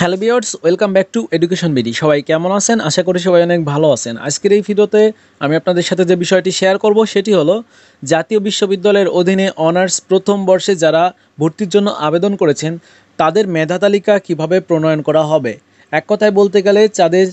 hello viewers welcome back to education BD সবাই কেমন আছেন আশা করি সবাই অনেক ভালো আছেন আজকের এই ভিডিওতে আমি আপনাদের সাথে যে বিষয়টি শেয়ার করব সেটি হলো জাতীয় বিশ্ববিদ্যালয়ের অধীনে অনার্স প্রথম বর্ষে যারা ভর্তির জন্য আবেদন করেছেন তাদের মেধা তালিকা কিভাবে প্রণয়ন করা হবে এক কথায় বলতে গেলে তাদের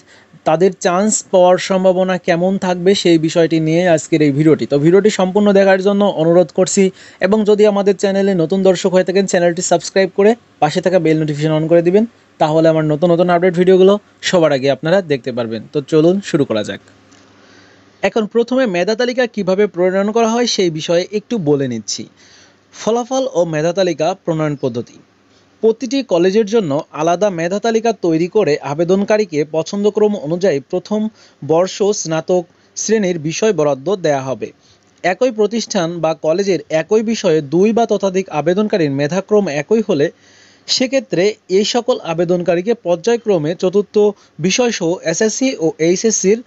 তাদের চান্স পাওয়ার সম্ভাবনা কেমন থাকবে সেই বিষয়টি নিয়ে আজকের এই ভিডিওটি তো ভিডিওটি সম্পূর্ণ দেখার জন্য অনুরোধ করছি এবং যদি আমাদের চ্যানেলে নতুন দর্শক হয়ে থাকেন চ্যানেলটি সাবস্ক্রাইব করে পাশে থাকা বেল নোটিফিকেশন অন করে দিবেন তাহলে আমার নতুন নতুন আপডেট ভিডিওগুলো সবার আগে আপনারা দেখতে পারবেন তো চলুন শুরু করা যাক এখন প্রথমে মেধা তালিকা কীভাবে প্রণয়ন করা হয় সেই বিষয়ে একটু বলে নিচ্ছি ফলাফল ও মেধা তালিকা প্রণয়ন পদ্ধতি প্রতিটি কলেজের জন্য আলাদা মেধা তালিকা তৈরি করে আবেদনকারীকে পছন্দক্রম অনুযায়ী প্রথম বর্ষ স্নাতক শ্রেণীর বিষয় বরাদ্দ দেয়া হবে একই প্রতিষ্ঠান বা কলেজের একই বিষয়ে দুই বা ততাধিক আবেদনকারীর মেধাক্রম একই হলে সেক্ষেত্রে এই সকল আবেদনকারীকে পর্যায়ক্রমে চতুর্থ বিষয়সহ এসএসসি ও এইচএসসির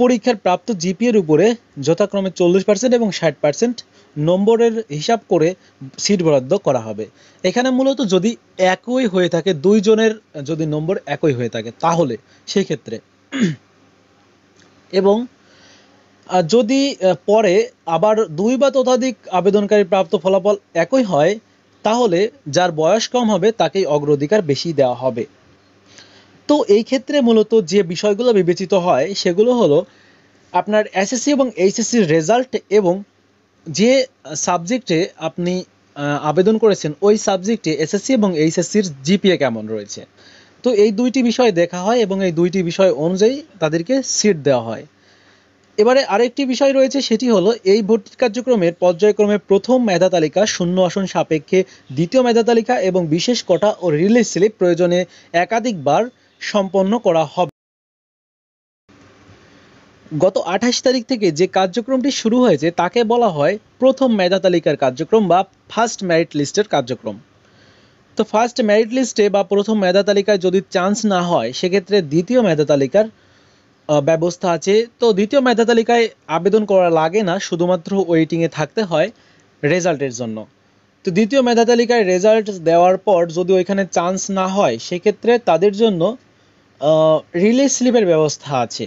পরীক্ষার প্রাপ্ত জিপিএর উপরে যথাক্রমে চল্লিশ পার্সেন্ট এবং ষাট পার্সেন্ট নম্বরের হিসাব করে সিট বরাদ্দ করা হবে এখানে মূলত যদি একই হয়ে থাকে দুইজনের যদি নম্বর একই হয়ে থাকে তাহলে সেক্ষেত্রে এবং যদি পরে আবার দুই বা ততোধিক আবেদনকারী প্রাপ্ত ফলাফল একই হয় তাহলে যার বয়স কম হবে তাকেই অগ্রাধিকার বেশি দেওয়া হবে তো এই ক্ষেত্রে মূলত যে বিষয়গুলো বিবেচিত হয় সেগুলো হলো আপনার এসএসসি এবং এইচএসসির রেজাল্ট এবং যে সাবজেক্টে আপনি আবেদন করেছেন ওই সাবজেক্টে এসএসসি এবং এইচএসসির জিপিএ কেমন রয়েছে তো এই দুইটি বিষয় দেখা হয় এবং এই দুইটি বিষয় অনুযায়ী তাদেরকে সিট দেওয়া হয় এবারে আরেকটি বিষয় রয়েছে সেটি হলো এই ভর্তির কার্যক্রমের পর্যায়ক্রমে প্রথম মেধা তালিকা শূন্য আসন সাপেক্ষে দ্বিতীয় মেধা তালিকা এবং বিশেষ কটা ও রিলিজ স্লিপ প্রয়োজনে একাধিকবার সম্পন্ন করা হবে গত আঠাশ তারিখ থেকে যে কার্যক্রমটি শুরু হয়েছে তাকে বলা হয় প্রথম মেধা তালিকার কার্যক্রম বা ফার্স্ট মেরিট লিস্টের কার্যক্রম তো ফার্স্ট মেরিট লিস্টে বা প্রথম মেধা তালিকায় যদি চান্স না হয় সেক্ষেত্রে দ্বিতীয় মেধা তালিকার ব্যবস্থা আছে তো দ্বিতীয় মেধা তালিকায় আবেদন করা লাগে না শুধুমাত্র ওয়েটিংয়ে থাকতে হয় রেজাল্টের জন্য তো দ্বিতীয় মেধা তালিকায় রেজাল্ট দেওয়ার পর যদি ওইখানে চান্স না হয় সেক্ষেত্রে তাদের জন্য রিলিজ স্লিপের ব্যবস্থা আছে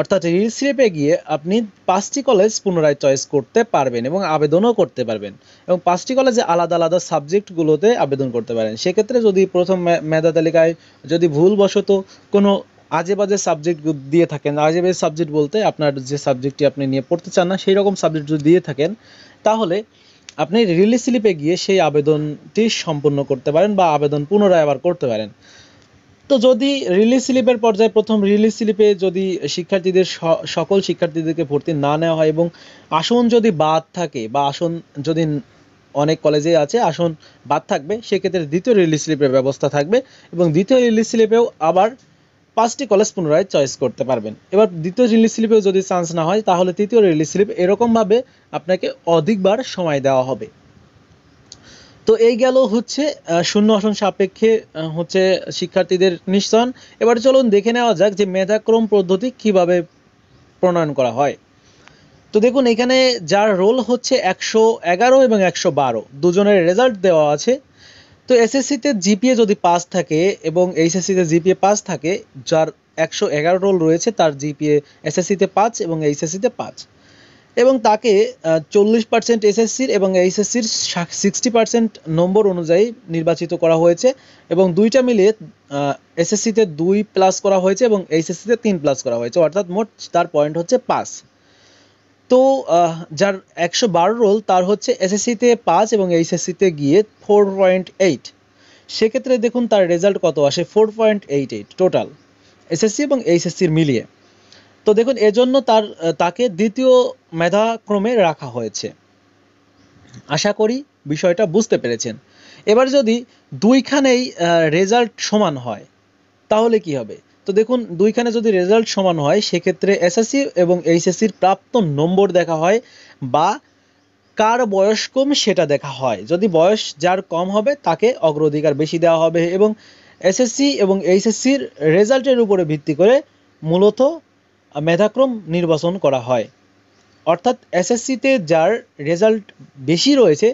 অর্থাৎ রিল স্লিপে গিয়ে আপনি পাঁচটি কলেজ পুনরায় চয়েস করতে পারবেন এবং আবেদনও করতে পারবেন এবং পাঁচটি কলেজে আলাদা আলাদা সাবজেক্টগুলোতে আবেদন করতে পারেন সেক্ষেত্রে যদি প্রথম মেধা তালিকায় যদি ভুলবশত কোনো আজে বাজে সাবজেক্ট দিয়ে থাকেন আজে বাজে সাবজেক্ট বলতে আপনার যে সাবজেক্টটি আপনি নিয়ে পড়তে চান না সেই রকম সাবজেক্ট যদি দিয়ে থাকেন তাহলে আপনি রিলিজ স্লিপে গিয়ে সেই আবেদনটি সম্পূর্ণ করতে পারেন বা আবেদন পুনরায় আবার করতে পারেন তো যদি রিলিজ স্লিপের পর্যায়ে প্রথম রিলিজ স্লিপে যদি শিক্ষার্থীদের সকল শিক্ষার্থীদেরকে ভর্তি না নেওয়া হয় এবং আসন যদি বাদ থাকে বা আসন যদি অনেক কলেজে আছে আসন বাদ থাকবে সেক্ষেত্রে দ্বিতীয় রিলিজ স্লিপের ব্যবস্থা থাকবে এবং দ্বিতীয় রিলিজ স্লিপেও আবার পাঁচটি কলেজ পুনরায় চয়েস করতে পারবেন এবার দ্বিতীয় রিলিজ স্লিপেও যদি চান্স না হয় তাহলে তৃতীয় রিলিজ স্লিপ এরকমভাবে আপনাকে অধিকবার সময় দেওয়া হবে তো এই গেল হচ্ছে শূন্য আসন সাপেক্ষে হচ্ছে শিক্ষার্থীদের নিশ্চয়ন এবার চলুন দেখে নেওয়া যাক যে মেধাক্রম পদ্ধতি কিভাবে প্রণয়ন করা হয় তো দেখুন এখানে যার রোল হচ্ছে একশো এগারো এবং একশো বারো দুজনের রেজাল্ট দেওয়া আছে তো এসএসসিতে জিপিএ যদি পাস থাকে এবং এইচএসসিতে জিপিএ পাস থাকে যার একশো এগারো রোল রয়েছে তার জিপিএ এসএসসিতে পাঁচ এবং এইচএসসিতে পাঁচ এবং তাকে চল্লিশ পার্সেন্ট এসএসসির এবং এইচএসসির সিক্সটি পার্সেন্ট নম্বর অনুযায়ী নির্বাচিত করা হয়েছে এবং দুইটা মিলে এসএসসিতে দুই প্লাস করা হয়েছে এবং এইচএসসিতে তিন প্লাস করা হয়েছে অর্থাৎ মোট তার পয়েন্ট হচ্ছে পাঁচ তো যার একশো বারো রোল তার হচ্ছে এসএসসিতে পাঁচ এবং এইচএসসিতে গিয়ে ফোর পয়েন্ট এইট সেক্ষেত্রে দেখুন তার রেজাল্ট কত আসে four point eight eight total SSC এবং এইচএসসির মিলিয়ে তো দেখুন এজন্য তার তাকে দ্বিতীয় মেধাক্রমে রাখা হয়েছে আশা করি বিষয়টা বুঝতে পেরেছেন এবার যদি দুইখানেই রেজাল্ট সমান হয় তাহলে কি হবে তো দেখুন দুইখানে যদি রেজাল্ট সমান হয় সেক্ষেত্রে এসএসসি এবং এইচএসসির প্রাপ্ত নম্বর দেখা হয় বা কার বয়স কম সেটা দেখা হয় যদি বয়স যার কম হবে তাকে অগ্রাধিকার বেশি দেওয়া হবে এবং এসএসসি এবং এইচএসসির রেজাল্টের উপরে ভিত্তি করে মূলত মেধাক্রম নির্বাচন করা হয় অর্থাৎ এসএসসিতে যার রেজাল্ট বেশি রয়েছে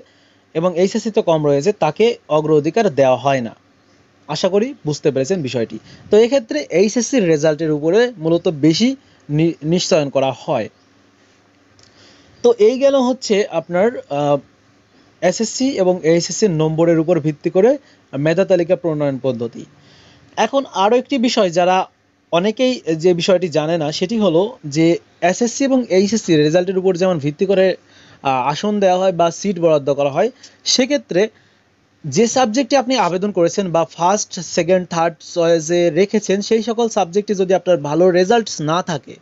এবং এইচএসসিতে কম রয়েছে তাকে অগ্রাধিকার দেওয়া হয় না আশা করি বুঝতে পেরেছেন বিষয়টি তো এক্ষেত্রে এইচএসসির রেজাল্টের উপরে মূলত বেশি নিশ্চয়ন করা হয় তো এই গেল হচ্ছে আপনার এসএসসি এবং এইচএসসির নম্বরের উপর ভিত্তি করে মেধা তালিকা প্রণয়ন পদ্ধতি এখন আরও একটি বিষয় যারা অনেকেই যে বিষয়টি জানে না সেটি হলো যে এসএসসি এবং এইচএসসি রেজাল্টের উপর যেমন ভিত্তি করে আসন দেওয়া হয় বা সিট বরাদ্দ করা হয় সেক্ষেত্রে যে সাবজেক্টে আপনি আবেদন করেছেন বা ফার্স্ট সেকেন্ড থার্ড চয়েসে রেখেছেন সেই সকল সাবজেক্টে যদি আপনার ভালো রেজাল্টস না থাকে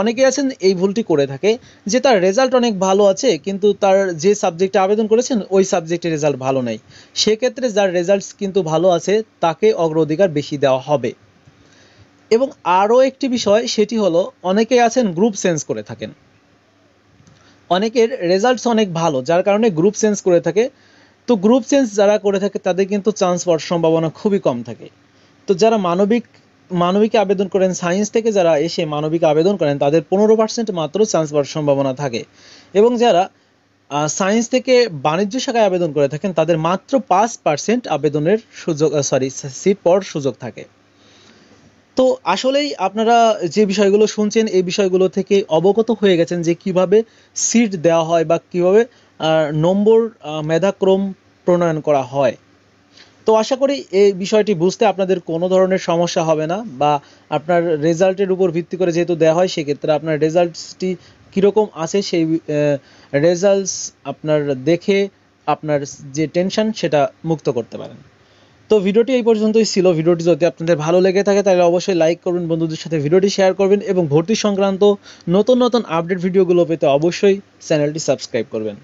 অনেকে আছেন এই ভুলটি করে থাকে যে তার রেজাল্ট অনেক ভালো আছে কিন্তু তার যে সাবজেক্টে আবেদন করেছেন ওই সাবজেক্টে রেজাল্ট ভালো নাই সেক্ষেত্রে যার রেজাল্টস কিন্তু ভালো আছে তাকে অগ্রাধিকার বেশি দেওয়া হবে এবং আরও একটি বিষয় সেটি হলো অনেকে আছেন গ্রুপ সেন্স করে থাকেন অনেকের রেজাল্টস অনেক ভালো যার কারণে গ্রুপ সেন্স করে থাকে তো গ্রুপ চেঞ্জ যারা করে থাকে তাদের কিন্তু চান্স পাওয়ার সম্ভাবনা খুবই কম থাকে তো যারা মানবিক মানবিক আবেদন করেন সায়েন্স থেকে যারা এসে মানবিক আবেদন করেন তাদের পনেরো পার্সেন্ট মাত্র চান্স পাওয়ার সম্ভাবনা থাকে এবং যারা সায়েন্স থেকে বাণিজ্য শাখায় আবেদন করে থাকেন তাদের মাত্র পাঁচ পার্সেন্ট আবেদনের সুযোগ সরি সিট পাওয়ার সুযোগ থাকে তো আসলেই আপনারা যে বিষয়গুলো শুনছেন এই বিষয়গুলো থেকে অবগত হয়ে গেছেন যে কিভাবে সিট দেওয়া হয় বা কিভাবে নম্বর মেধাক্রম প্রণয়ন করা হয় তো আশা করি এই বিষয়টি বুঝতে আপনাদের কোনো ধরনের সমস্যা হবে না বা আপনার রেজাল্টের উপর ভিত্তি করে যেহেতু দেওয়া হয় সেক্ষেত্রে আপনার রেজাল্টসটি কীরকম আছে সেই রেজাল্টস আপনার দেখে আপনার যে টেনশন সেটা মুক্ত করতে পারেন তো ভিডিওটি এই পর্যন্তই ছিল ভিডিওটি যদি আপনাদের ভালো লেগে থাকে তাহলে অবশ্যই লাইক করবেন বন্ধুদের সাথে ভিডিওটি শেয়ার করবেন এবং ভর্তি সংক্রান্ত নতুন নতুন আপডেট ভিডিওগুলো পেতে অবশ্যই চ্যানেলটি সাবস্ক্রাইব করবেন